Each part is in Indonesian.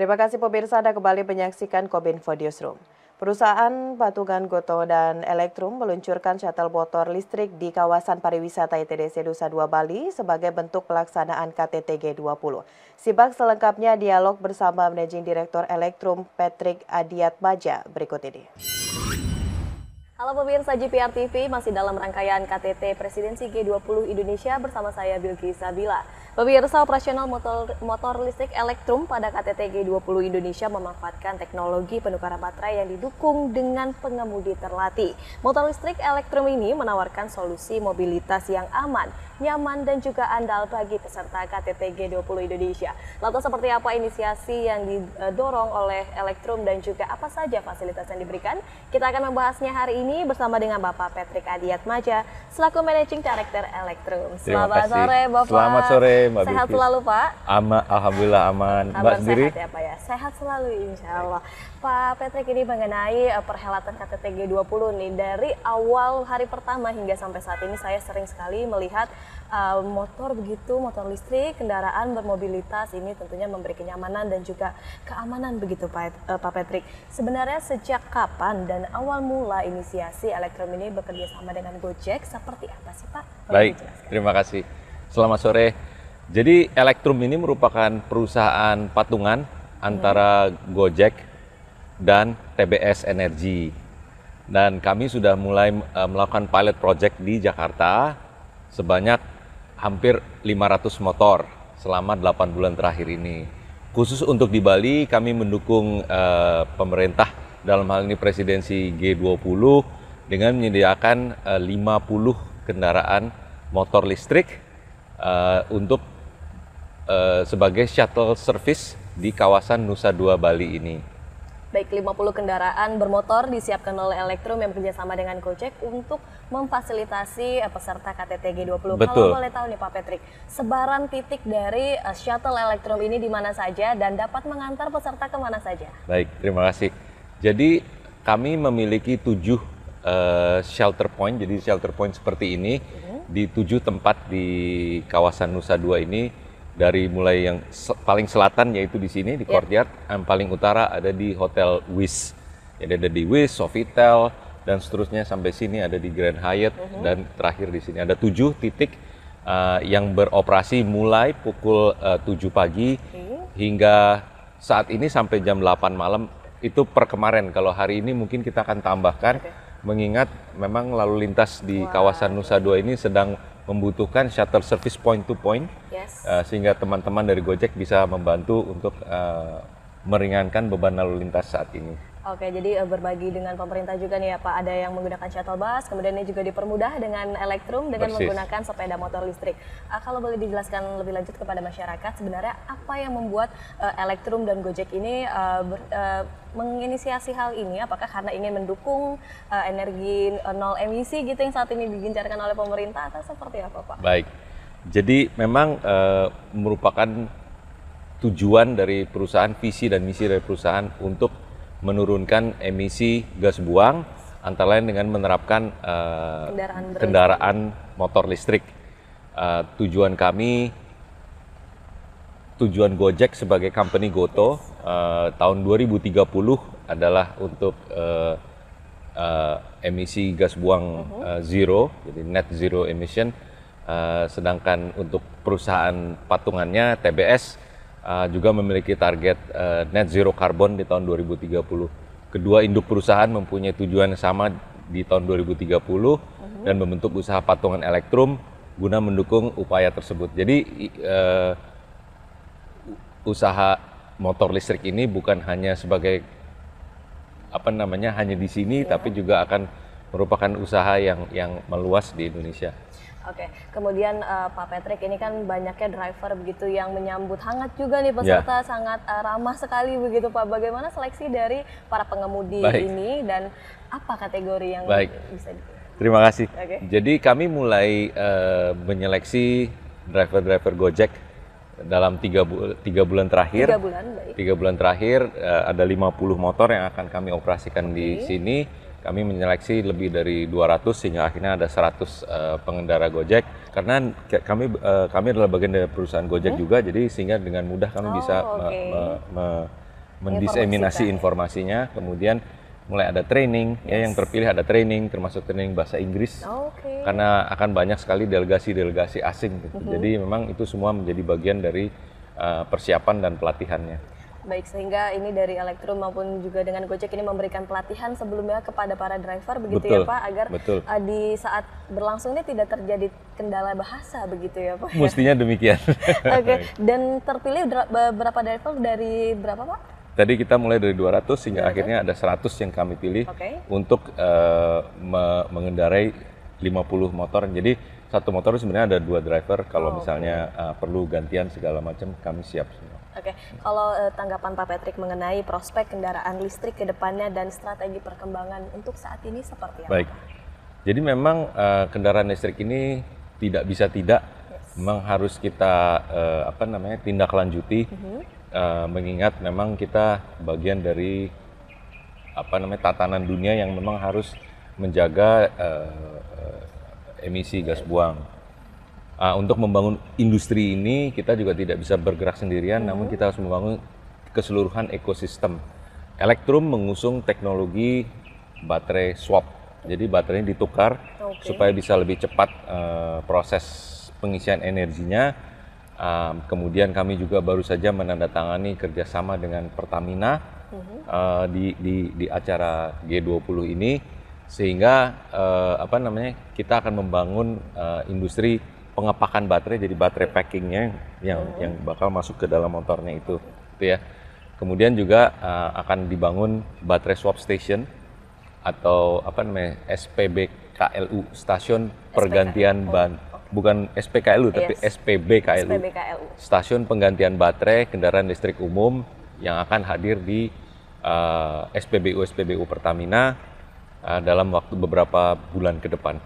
Terima kasih pemirsa Anda kembali menyaksikan Fodius Room. Perusahaan Patungan Goto dan Elektrum meluncurkan shuttle motor listrik di kawasan pariwisata ITDC e Nusa Dua Bali sebagai bentuk pelaksanaan KTT G20. Simak selengkapnya dialog bersama Managing Director Elektrum Patrick Adiat Baja berikut ini. Halo pemirsa GPR TV, masih dalam rangkaian KTT Presidensi G20 Indonesia bersama saya Bilki Sabila. Pemirsa operasional motor, motor listrik Elektrum pada KTT G20 Indonesia memanfaatkan teknologi penukaran baterai yang didukung dengan pengemudi terlatih. Motor listrik Elektrum ini menawarkan solusi mobilitas yang aman, nyaman dan juga andal bagi peserta KTT G20 Indonesia. Lalu seperti apa inisiasi yang didorong oleh Elektrum dan juga apa saja fasilitas yang diberikan? Kita akan membahasnya hari ini bersama dengan Bapak Patrick Adiatmaja selaku Managing Director Elektrum. Selamat sore Bapak. Selamat sore Mbak Sehat Bikis. selalu Pak. Ama, Alhamdulillah aman. Mbak sendiri? Sehat ya Pak ya. Sehat selalu Insya Allah. Pak Patrick ini mengenai eh, perhelatan KTT G20 nih dari awal hari pertama hingga sampai saat ini saya sering sekali melihat uh, motor begitu motor listrik kendaraan bermobilitas ini tentunya memberi kenyamanan dan juga keamanan begitu Pak, uh, Pak Patrick. Sebenarnya sejak kapan dan awal mula inisiasi Elektrum ini bekerja sama dengan Gojek seperti apa sih Pak? Boleh Baik, dijelaskan? terima kasih. Selamat sore. Jadi Elektrum ini merupakan perusahaan patungan antara hmm. Gojek dan TBS Energi. Dan kami sudah mulai eh, melakukan pilot project di Jakarta sebanyak hampir 500 motor selama 8 bulan terakhir ini. Khusus untuk di Bali, kami mendukung uh, pemerintah dalam hal ini presidensi G20 dengan menyediakan eh, uh, 50 kendaraan motor listrik uh, untuk uh, sebagai shuttle service di kawasan Nusa Dua Bali ini. Baik 50 kendaraan bermotor disiapkan oleh Elektrum yang bekerjasama dengan Gojek untuk memfasilitasi eh, peserta KTT G20. Betul. Kalau boleh tahu nih Pak Patrick, sebaran titik dari eh, shuttle Elektrum ini di mana saja dan dapat mengantar peserta ke mana saja? Baik, terima kasih. Jadi kami memiliki tujuh eh, shelter point, jadi shelter point seperti ini mm -hmm. di tujuh tempat di kawasan Nusa Dua ini dari mulai yang se paling selatan yaitu di sini di ya. courtyard, yang paling utara ada di Hotel Wis. Jadi ada di Wis, Sofitel dan seterusnya sampai sini ada di Grand Hyatt mm -hmm. dan terakhir di sini ada tujuh titik uh, yang beroperasi mulai pukul eh, uh, 7 pagi mm. hingga saat ini sampai jam 8 malam itu per kemarin. Kalau hari ini mungkin kita akan tambahkan okay. mengingat memang lalu lintas di wow. kawasan Nusa Dua ini sedang membutuhkan shuttle service point to point yes. uh, sehingga teman-teman dari Gojek bisa membantu untuk uh, meringankan beban lalu lintas saat ini. Oke, jadi eh, berbagi dengan pemerintah juga nih ya Pak. Ada yang menggunakan shuttle bus, kemudian ini juga dipermudah dengan elektrum dengan Persis. menggunakan sepeda motor listrik. Uh, kalau boleh dijelaskan lebih lanjut kepada masyarakat, sebenarnya apa yang membuat uh, elektrum dan Gojek ini uh, ber, uh, menginisiasi hal ini? Apakah karena ingin mendukung uh, energi uh, nol emisi gitu yang saat ini digencarkan oleh pemerintah atau seperti apa Pak? Baik, jadi memang uh, merupakan tujuan dari perusahaan, visi dan misi dari perusahaan untuk menurunkan emisi gas buang antara lain dengan menerapkan uh, kendaraan, kendaraan motor listrik. Uh, tujuan kami tujuan Gojek sebagai company Goto uh, tahun 2030 adalah untuk uh, uh, emisi gas buang uh, zero, jadi net zero emission. Uh, sedangkan untuk perusahaan patungannya TBS uh, juga memiliki target uh, net zero carbon di tahun 2030. Kedua induk perusahaan mempunyai tujuan yang sama di tahun 2030 uh -huh. dan membentuk usaha patungan elektrum guna mendukung upaya tersebut. Jadi uh, usaha motor listrik ini bukan hanya sebagai apa namanya hanya di sini yeah. tapi juga akan merupakan usaha yang yang meluas di Indonesia. Oke, okay. kemudian uh, Pak Patrick ini kan banyaknya driver begitu yang menyambut hangat juga nih ya. peserta yeah. sangat uh, ramah sekali begitu Pak. Bagaimana seleksi dari para pengemudi Baik. ini dan apa kategori yang Baik. bisa di Terima kasih. Okay. Jadi kami mulai uh, menyeleksi driver-driver Gojek dalam tiga, bu tiga bulan terakhir. Tiga bulan, baik. Tiga bulan terakhir uh, ada 50 motor yang akan kami operasikan okay. di sini kami menyeleksi lebih dari 200 sehingga akhirnya ada 100 uh, eh, pengendara Gojek karena kami uh, kami adalah bagian dari perusahaan Gojek hmm? juga jadi sehingga dengan mudah kami oh, bisa okay. me, me, me, mendiseminasi informasinya kemudian mulai ada training yes. ya yang terpilih ada training termasuk training bahasa Inggris oh, okay. karena akan banyak sekali delegasi-delegasi asing gitu. Mm -hmm. Jadi memang itu semua menjadi bagian dari uh, persiapan dan pelatihannya. Baik, sehingga ini dari Elektro maupun juga dengan Gojek ini memberikan pelatihan sebelumnya kepada para driver begitu ya, betul, ya Pak agar betul. Eh, di saat berlangsung ini tidak terjadi kendala bahasa begitu ya Pak. Ya? Mestinya demikian. Oke, okay. dan terpilih berapa driver dari berapa Pak? Tadi kita mulai dari 200 hingga okay. akhirnya ada 100 yang kami pilih okay. untuk uh, me mengendarai 50 motor. Jadi satu motor sebenarnya ada dua driver kalau oh, misalnya okay. uh, eh, perlu gantian segala macam kami siap semua. Oke, okay. kalau uh, tanggapan Pak Patrick mengenai prospek kendaraan listrik ke depannya dan strategi perkembangan untuk saat ini seperti apa? Baik. Jadi memang uh, kendaraan listrik ini tidak bisa tidak yes. memang harus kita uh, apa namanya tindak lanjuti mm -hmm. uh, mengingat memang kita bagian dari apa namanya tatanan dunia yang memang harus menjaga uh, emisi gas buang uh, untuk membangun industri ini kita juga tidak bisa bergerak sendirian, hmm. namun kita harus membangun keseluruhan ekosistem. Elektrum mengusung teknologi baterai swap, jadi baterainya ditukar okay. supaya bisa lebih cepat uh, proses pengisian energinya. Uh, kemudian kami juga baru saja menandatangani kerjasama dengan Pertamina uh, di, di di acara G20 ini sehingga uh, apa namanya kita akan membangun uh, industri pengepakan baterai jadi baterai packingnya yang oh. yang bakal masuk ke dalam motornya itu itu ya kemudian juga uh, akan dibangun baterai swap station atau apa namanya SPBKLU stasiun pergantian oh, ban bukan SPKLU yes. tapi SPBKLU, SPBKLU stasiun penggantian baterai kendaraan listrik umum yang akan hadir di uh, eh, SPBU SPBU Pertamina uh, dalam waktu beberapa bulan ke depan.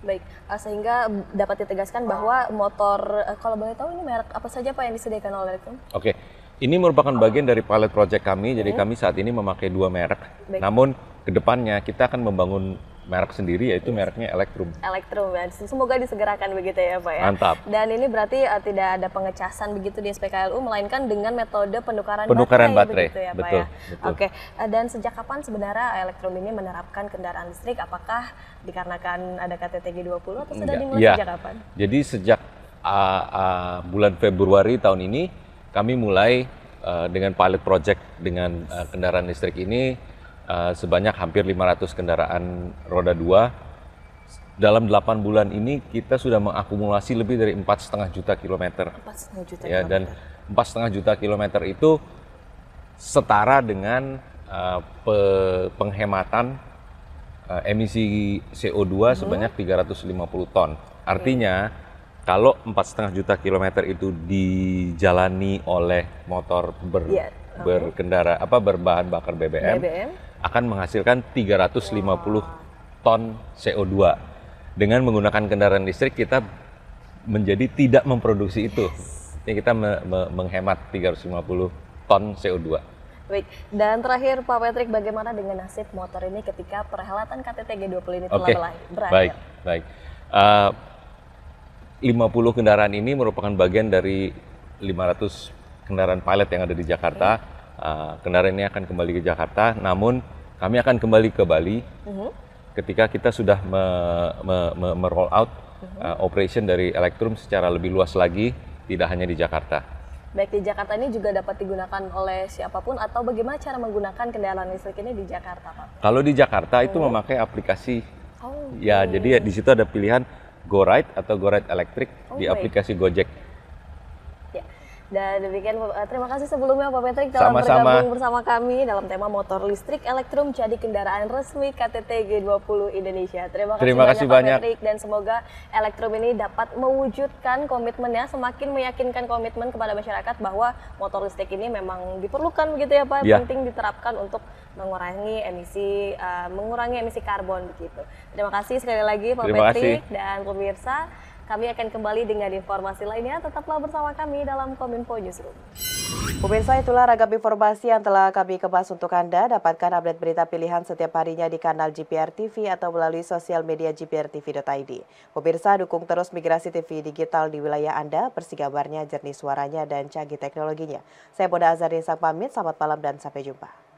Baik, eh, sehingga dapat ditegaskan bahwa motor, eh, kalau boleh tahu ini merek apa saja Pak yang disediakan oleh Elektrum? Oke, ini merupakan bagian dari pilot project kami, jadi kami saat ini memakai dua merek. Baik. Namun kedepannya kita akan membangun merek sendiri yaitu yes. mereknya Electrum. Electrum ya. Semoga disegerakan begitu ya Pak ya. Mantap. Dan ini berarti uh, tidak ada pengecasan begitu di SPKLU melainkan dengan metode penukaran, penukaran baterai, baterai. begitu ya Pak betul, ya. Betul. Oke. Uh, dan sejak kapan sebenarnya Electrum ini menerapkan kendaraan listrik? Apakah dikarenakan ada KTTG 20 atau Enggak. sudah dimulai ya. sejak kapan? Jadi sejak uh, uh, bulan Februari tahun ini kami mulai uh, dengan pilot project dengan uh, kendaraan listrik ini Eh, sebanyak hampir 500 kendaraan roda 2. Dalam 8 bulan ini kita sudah mengakumulasi lebih dari 4,5 juta kilometer. 4,5 juta ya, kilometer. Dan 4,5 juta kilometer itu setara dengan uh, pe penghematan uh, emisi CO2 hmm. sebanyak 350 ton. Artinya okay kalau 4,5 juta kilometer itu dijalani oleh motor ber, yeah. Uh-huh. okay. berkendara apa berbahan bakar BBM, BBM, akan menghasilkan 350 ton CO2. Dengan menggunakan kendaraan listrik kita menjadi tidak memproduksi itu. Jadi kita me me menghemat 350 ton CO2. Baik, dan terakhir Pak Patrick, bagaimana dengan nasib motor ini ketika perhelatan KTT G20 ini telah okay. Baik, baik. Eh, uh, 50 kendaraan ini merupakan bagian dari 500 kendaraan pilot yang ada di Jakarta. Okay Eh, kendaraan ini akan kembali ke Jakarta, namun kami akan kembali ke Bali uh-huh. ketika kita sudah meroll me, me, me out uh-huh. uh, operation dari Electrum secara lebih luas lagi, tidak hanya di Jakarta. Baik di Jakarta ini juga dapat digunakan oleh siapapun atau bagaimana cara menggunakan kendaraan listrik ini di Jakarta, Pak? Kalau di Jakarta itu uh memakai aplikasi. Oh, ya, jadi di situ ada pilihan GoRide atau GoRide Electric oh, di aplikasi Gojek dan demikian eh, terima kasih sebelumnya Pak Patrick telah Sama -sama. bergabung bersama kami dalam tema motor listrik elektrum jadi kendaraan resmi KTT G20 Indonesia. Terima kasih terima banyak kasih Pak Patrick dan semoga elektrum ini dapat mewujudkan komitmennya semakin meyakinkan komitmen kepada masyarakat bahwa motor listrik ini memang diperlukan begitu ya Pak, ya. penting diterapkan untuk mengurangi emisi uh, mengurangi emisi karbon begitu. Terima kasih sekali lagi Pak terima Patrick kasih. dan pemirsa. Kami akan kembali dengan informasi lainnya. Tetaplah bersama kami dalam Kominfo Newsroom. Pemirsa itulah ragam informasi yang telah kami kemas untuk Anda. Dapatkan update berita pilihan setiap harinya di kanal GPR TV atau melalui sosial media gprtv.id. Pemirsa dukung terus migrasi TV digital di wilayah Anda, persigabarnya, jernih suaranya, dan canggih teknologinya. Saya Bunda Azari, Sang pamit, selamat malam dan sampai jumpa.